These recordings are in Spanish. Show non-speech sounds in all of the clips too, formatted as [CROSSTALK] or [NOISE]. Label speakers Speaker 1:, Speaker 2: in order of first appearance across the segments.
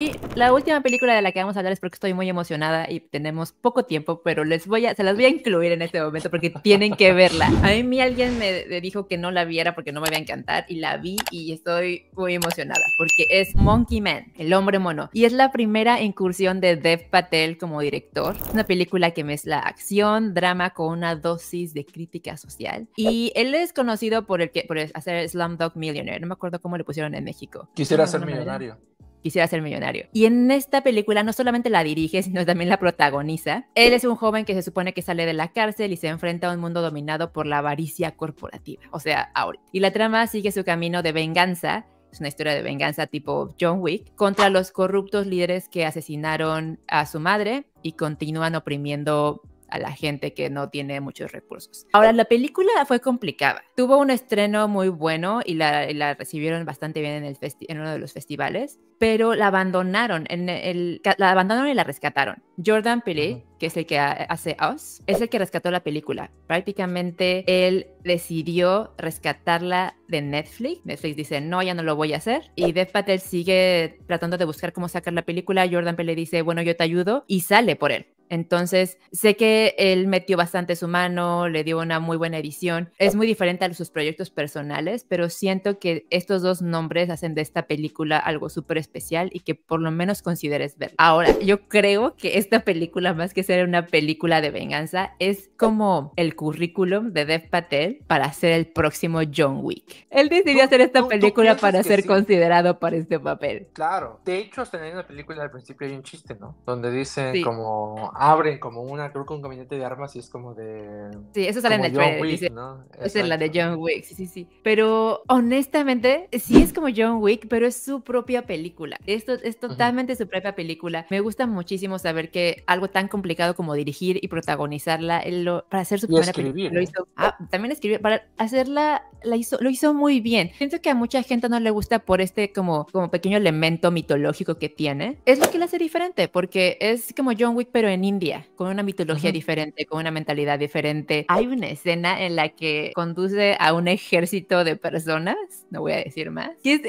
Speaker 1: Y la última película de la que vamos a hablar es porque estoy muy emocionada y tenemos poco tiempo, pero les voy a, se las voy a incluir en este momento porque [LAUGHS] tienen que verla. A mí alguien me dijo que no la viera porque no me iba a encantar y la vi y estoy muy emocionada porque es Monkey Man, el hombre mono. Y es la primera incursión de Dev Patel como director. Es una película que mezcla acción, drama con una dosis de crítica social. Y él es conocido por, el que, por hacer Slumdog Millionaire. No me acuerdo cómo le pusieron en México. Quisiera ser millonario quisiera ser millonario. Y en esta película no solamente la dirige, sino también la protagoniza. Él es un joven que se supone que sale de la cárcel y se enfrenta a un mundo dominado por la avaricia corporativa, o sea, ahora. Y la trama sigue su camino de venganza es una historia de venganza tipo John Wick, contra los corruptos líderes que asesinaron a su madre y continúan oprimiendo a la gente que no tiene muchos recursos. Ahora, la película fue complicada. Tuvo un estreno muy bueno y la, recibieron bastante bien en, el en uno de los festivales, pero la abandonaron, la abandonaron y la rescataron. Jordan Peele, que es el que hace Us, es el que rescató la película. Prácticamente él decidió rescatarla de Netflix. Netflix dice, no, ya no lo voy a hacer. Y Dev Patel sigue tratando de buscar cómo sacar la película. Jordan Peele dice, bueno, yo te ayudo. Y sale por él. Entonces, sé que él metió bastante su mano, le dio una muy buena edición. Es muy diferente a sus proyectos personales, pero siento que estos dos nombres hacen de esta película algo súper especial y que por lo menos consideres ver. Ahora, yo creo que esta película, más que ser una película de venganza, es como el currículum de Dev Patel para ser el próximo John Wick. Él decidió hacer esta película para ser considerado para este papel.
Speaker 2: Claro. De hecho, hasta en la película al principio hay un chiste, ¿no? Donde dicen como abren como una, creo que un gabinete de armas y es como de... Sí, eso sale en el John Wick, Es la
Speaker 1: de John Wick, sí, sí, sí. Pero honestamente, sí es como John Wick, pero es su propia película. Esto es totalmente su propia película. Me gusta muchísimo saber que algo tan complicado como dirigir y protagonizarla, para hacer su primera película, lo ¿eh? hizo. Ah, también escribió, para hacerla la hizo, lo hizo muy bien. Siento que a mucha gente no le gusta por este como, como pequeño elemento mitológico que tiene. Es lo que le hace diferente, porque es como John Wick, pero en India, con una mitología diferente, con una mentalidad diferente. Hay una escena en la que conduce a un ejército de personas, no voy a decir más, que es,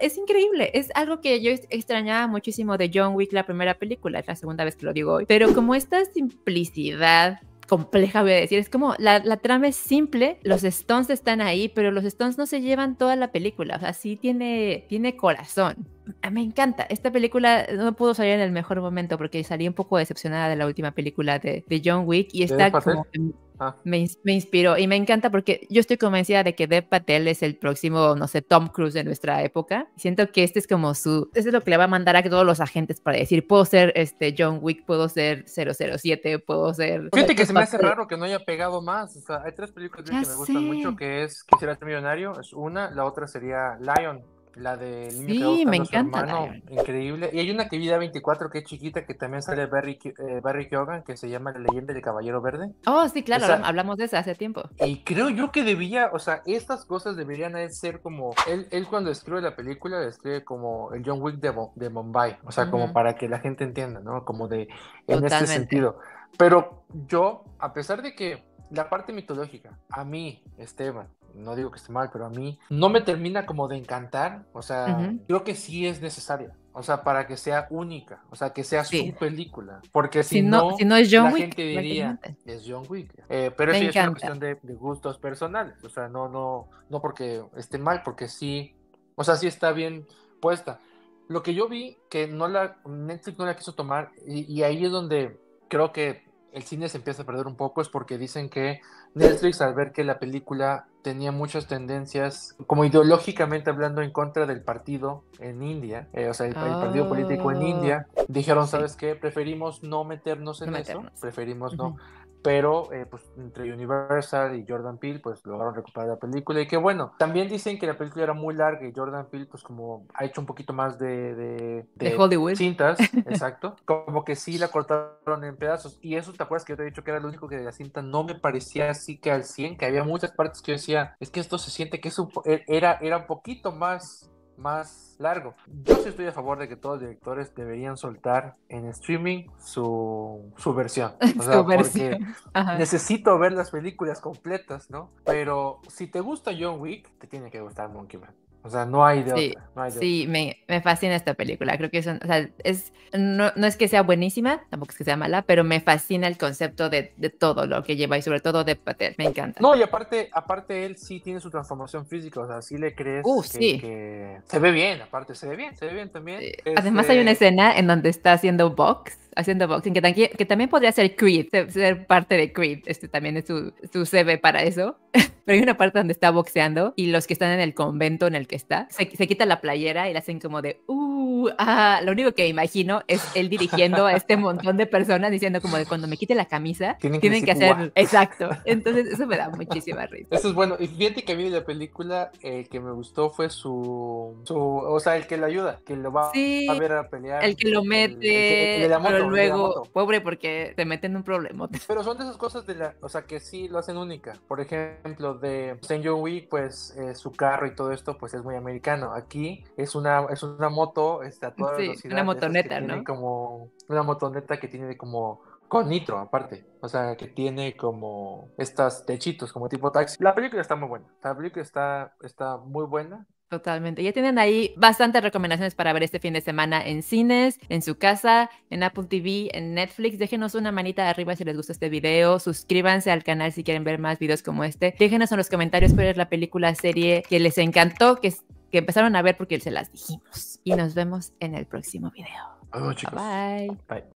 Speaker 1: es increíble. Es algo que yo extrañaba muchísimo de John Wick, la primera película, es la segunda vez que lo digo hoy, pero como esta simplicidad compleja, voy a decir. Es como la, trama es simple, los Stones están ahí, pero los Stones no se llevan toda la película. así tiene, tiene corazón. Ah, me encanta. Esta película no pudo salir en el mejor momento porque salí un poco decepcionada de la última película de, John Wick y está como ah. me, me, inspiró y me encanta porque yo estoy convencida de que Dev Patel es el próximo, no sé, Tom Cruise de nuestra época. Siento que este es como su, este es lo que le va a mandar a todos los agentes para decir, puedo ser este John Wick, puedo ser 007, puedo ser... Fíjate que se me hace raro
Speaker 2: que no haya pegado más. O sea, hay tres películas que me gustan mucho, que es Quisiera ser millonario, es una, la otra sería Lion la de sí, me encanta. Hermano, increíble. Y hay una que vi a 24 que es chiquita, que también sale Barry, eh, Barry Keoghan, que se llama La leyenda del caballero verde.
Speaker 1: Oh, sí, claro, hablamos de esa hace tiempo.
Speaker 2: Y creo yo que debía, o sea, estas cosas deberían ser como. Él, él cuando escribe la película, la escribe como el John Wick de, Mumbai. O sea, como para que la gente entienda, ¿no? Como de. En este sentido. Pero yo, a pesar de que la parte mitológica, a mí, Esteban, no digo que esté mal, pero a mí no me termina como de encantar. O sea, creo que sí es necesaria. O sea, para que sea única, o sea, que sea su película. Porque si, no, si no es John la Wick, gente diría, es John Wick. Eh, pero eso es una cuestión de, gustos personales. O sea, no, no, no porque esté mal, porque sí, o sea, sí está bien puesta. Lo que yo vi que no la, Netflix no la quiso tomar, y ahí es donde creo que el cine se empieza a perder un poco es porque dicen que Netflix al ver que la película tenía muchas tendencias como ideológicamente hablando en contra del partido en India, eh, o sea, el, partido político en ah. India, dijeron, ¿sabes qué? Preferimos no meternos en eso, preferimos no. Pero eh, pues, entre Universal y Jordan Peele pues lograron recuperar la película y que bueno, también dicen que la película era muy larga y Jordan Peele pues como ha hecho un poquito más de, de, cintas, [LAUGHS] exacto, como que sí la cortaron en pedazos y eso ¿te acuerdas que yo te he dicho que era lo único que de la cinta no me parecía así que al 100? Que había muchas partes que yo decía, es que esto se siente que e-, era, era un poquito más más largo. Yo sí estoy a favor de que todos los directores deberían soltar en streaming su, su versión. [LAUGHS] O sea, Porque necesito ver las películas completas, ¿no? Pero si te gusta John Wick, te tiene que gustar Monkey Man. O sea, no hay de sí, otra. sí, Me,
Speaker 1: me, fascina esta película. Creo que es, o sea, es no, no, es que sea buenísima, tampoco es que sea mala, pero me fascina el concepto de, todo lo que lleva y sobre todo de Patel. Me encanta.
Speaker 2: No, y aparte, aparte él sí tiene su transformación física. O sea, sí le crees uh, que, se ve bien, aparte se ve bien, se ve bien también. Además hay una escena
Speaker 1: en donde está haciendo box haciendo boxing, que, también, podría ser Creed, ser parte de Creed, este también es su, su CV para eso. [LAUGHS] Pero hay una parte donde está boxeando y los que están en el convento en el que está, se, se quita la playera y la hacen como de, uh, ah", lo único que imagino es él dirigiendo a este montón de personas diciendo como de cuando me quite la camisa, tienen, que, hacer, exacto. Entonces eso me da muchísima risa. Eso
Speaker 2: es bueno. Y fíjate que a mí de la película el eh, que me gustó fue su, su o sea, el que le ayuda, que lo va a ver a pelear. El que
Speaker 1: lo mete. El, luego,
Speaker 2: pobre, porque te meten un problema.
Speaker 1: [LAUGHS] Pero son de esas
Speaker 2: cosas de la, o sea, que sí lo hacen única. Por ejemplo, de St. pues eh, su carro y todo esto, pues es muy americano. Aquí es una, es una moto, está a toda sí, Una motoneta, ¿no? Como una motoneta que tiene como con nitro aparte, o sea, que tiene como estas techitos como tipo taxi. La película está muy buena, la película está, está
Speaker 1: muy buena, Totalmente. Ya tienen ahí bastantes recomendaciones para ver este fin de semana en cines, en su casa, en Apple TV, en Netflix. Déjenos una manita arriba si les gusta este video. Suscríbanse al canal si quieren ver más videos como este. Déjenos en los comentarios cuál es la película, serie que les encantó, que, que empezaron a ver porque se las dijimos. Y nos vemos en el próximo video.
Speaker 2: Adiós, chicos. bye. bye.